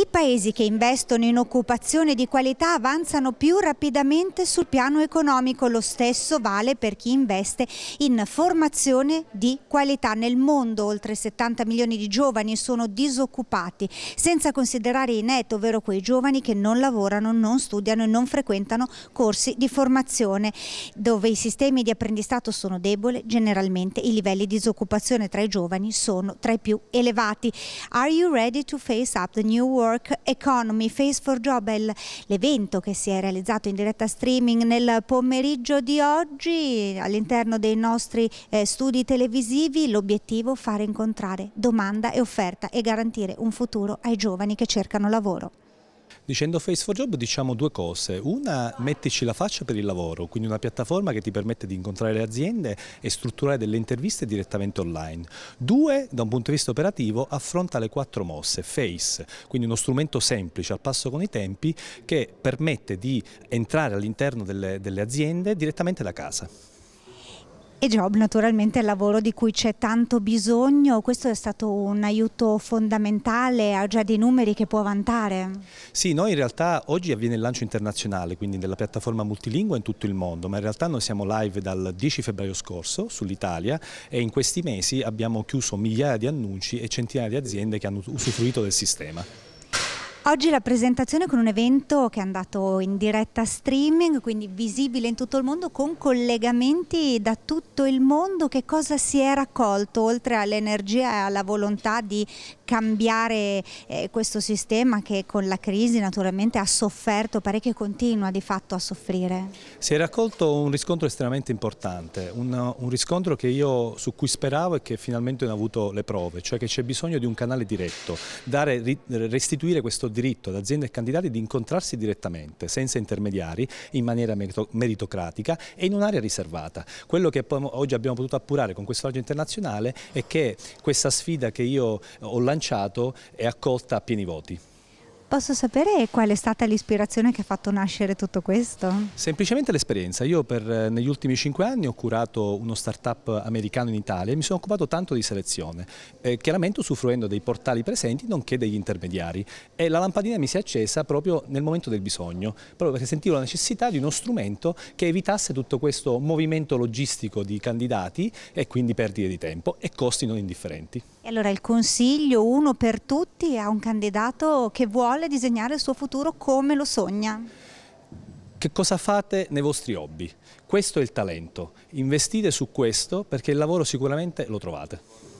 I paesi che investono in occupazione di qualità avanzano più rapidamente sul piano economico, lo stesso vale per chi investe in formazione di qualità. Nel mondo oltre 70 milioni di giovani sono disoccupati, senza considerare i net, ovvero quei giovani che non lavorano, non studiano e non frequentano corsi di formazione, dove i sistemi di apprendistato sono deboli, generalmente i livelli di disoccupazione tra i giovani sono tra i più elevati. Are you ready to face up the new world? Work Economy Face for Job l'evento che si è realizzato in diretta streaming nel pomeriggio di oggi all'interno dei nostri eh, studi televisivi. L'obiettivo è fare incontrare domanda e offerta e garantire un futuro ai giovani che cercano lavoro. Dicendo Face for Job diciamo due cose, una mettici la faccia per il lavoro, quindi una piattaforma che ti permette di incontrare le aziende e strutturare delle interviste direttamente online. Due, da un punto di vista operativo, affronta le quattro mosse, Face, quindi uno strumento semplice al passo con i tempi che permette di entrare all'interno delle, delle aziende direttamente da casa. E Job naturalmente è il lavoro di cui c'è tanto bisogno, questo è stato un aiuto fondamentale, ha già dei numeri che può vantare? Sì, noi in realtà oggi avviene il lancio internazionale, quindi della piattaforma multilingua in tutto il mondo, ma in realtà noi siamo live dal 10 febbraio scorso sull'Italia e in questi mesi abbiamo chiuso migliaia di annunci e centinaia di aziende che hanno usufruito del sistema. Oggi la presentazione con un evento che è andato in diretta streaming, quindi visibile in tutto il mondo, con collegamenti da tutto il mondo. Che cosa si è raccolto oltre all'energia e alla volontà di cambiare eh, questo sistema che con la crisi naturalmente ha sofferto parecchio e continua di fatto a soffrire? Si è raccolto un riscontro estremamente importante, un, un riscontro io, su cui speravo e che finalmente ho avuto le prove, cioè che c'è bisogno di un canale diretto, dare, restituire questo diritto ad aziende e candidati di incontrarsi direttamente, senza intermediari, in maniera meritocratica e in un'area riservata. Quello che oggi abbiamo potuto appurare con questo raggio internazionale è che questa sfida che io ho lanciato lanciato è accolta a pieni voti. Posso sapere qual è stata l'ispirazione che ha fatto nascere tutto questo? Semplicemente l'esperienza. Io per, eh, negli ultimi cinque anni ho curato uno start-up americano in Italia e mi sono occupato tanto di selezione, eh, chiaramente usufruendo dei portali presenti nonché degli intermediari. E la lampadina mi si è accesa proprio nel momento del bisogno, proprio perché sentivo la necessità di uno strumento che evitasse tutto questo movimento logistico di candidati e quindi perdite di tempo e costi non indifferenti. E allora il consiglio, uno per tutti, a un candidato che vuole vuole disegnare il suo futuro come lo sogna. Che cosa fate nei vostri hobby? Questo è il talento. Investite su questo perché il lavoro sicuramente lo trovate.